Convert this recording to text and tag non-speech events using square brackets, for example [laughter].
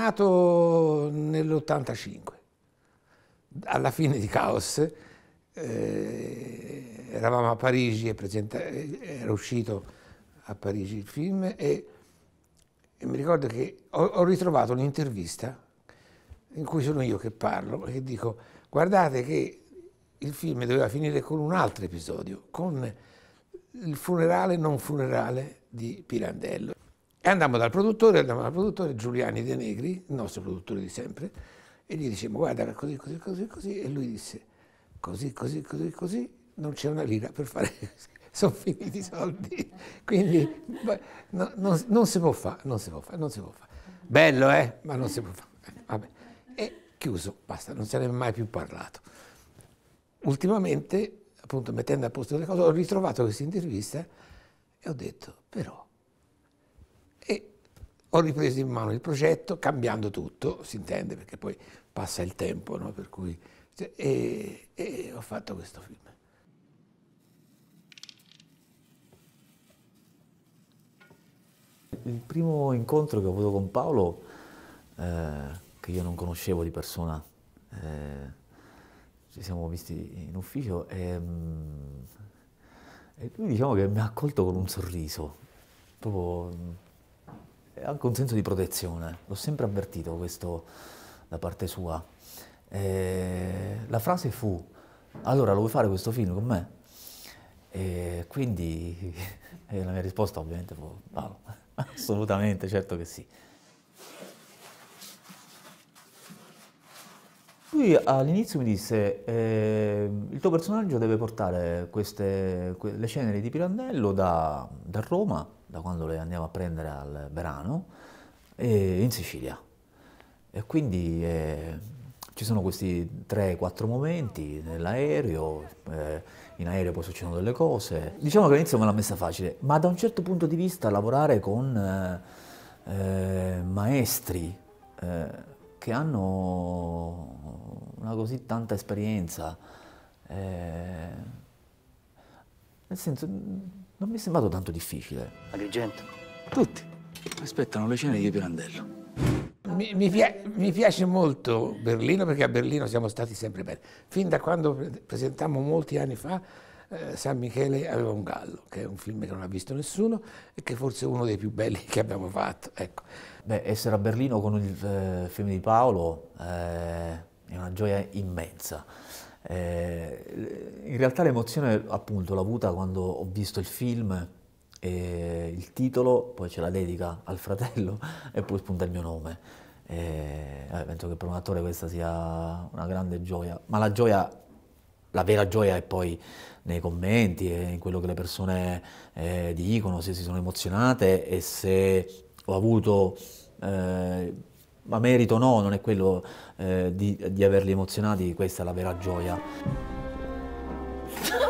nato nell'85, alla fine di Caos, eh, eravamo a Parigi e eh, era uscito a Parigi il film e, e mi ricordo che ho, ho ritrovato un'intervista in cui sono io che parlo e dico guardate che il film doveva finire con un altro episodio, con il funerale non funerale di Pirandello andammo dal produttore, andammo dal produttore Giuliani De Negri, il nostro produttore di sempre, e gli dicevamo guarda così, così, così, così, e lui disse così, così, così, così, non c'è una lira per fare così [laughs] sono finiti i soldi. [laughs] Quindi no, non, non, si può fare, non si può fare, non si può fare. Bello, eh? Ma non si può fare. Eh, e chiuso, basta, non se ne è mai più parlato. Ultimamente, appunto, mettendo a posto le cose, ho ritrovato questa intervista e ho detto, però, ho ripreso in mano il progetto, cambiando tutto, si intende, perché poi passa il tempo, no? per cui, cioè, e, e ho fatto questo film. Il primo incontro che ho avuto con Paolo, eh, che io non conoscevo di persona, eh, ci siamo visti in ufficio e, mm, e lui diciamo che mi ha accolto con un sorriso, proprio mm, anche un senso di protezione, l'ho sempre avvertito questo da parte sua. E eh, la frase fu, allora lo vuoi fare questo film con me? E quindi [laughs] e la mia risposta ovviamente fu, no, [laughs] assolutamente, certo che sì. Lui all'inizio mi disse, eh, il tuo personaggio deve portare queste, le ceneri di Pirandello da, da Roma da quando le andiamo a prendere al Verano, in Sicilia. E quindi eh, ci sono questi 3-4 momenti nell'aereo, eh, in aereo poi succedono delle cose. Diciamo che all'inizio me l'ha messa facile, ma da un certo punto di vista lavorare con eh, eh maestri eh, che hanno una così tanta esperienza, eh, nel senso non mi è sembrato tanto difficile. Agrigento? Tutti. Aspettano le cene di Pirandello. Mi, mi, mi, piace molto Berlino perché a Berlino siamo stati sempre bene. Fin da quando presentammo molti anni fa eh, San Michele aveva un gallo, che è un film che non ha visto nessuno e che forse è uno dei più belli [laughs] che abbiamo fatto. Ecco. Beh, essere a Berlino con il eh, film di Paolo eh, è una gioia immensa. Eh, in realtà l'emozione appunto l'ho avuta quando ho visto il film, eh, il titolo, poi ce la dedica al fratello [laughs] e poi spunta il mio nome. Eh, eh, penso che per un attore questa sia una grande gioia, ma la gioia, la vera gioia è poi nei commenti e in quello che le persone eh, dicono, se si sono emozionate e se ho avuto eh, ma merito no, non è quello eh, di, di averli emozionati, questa è la vera gioia. [laughs]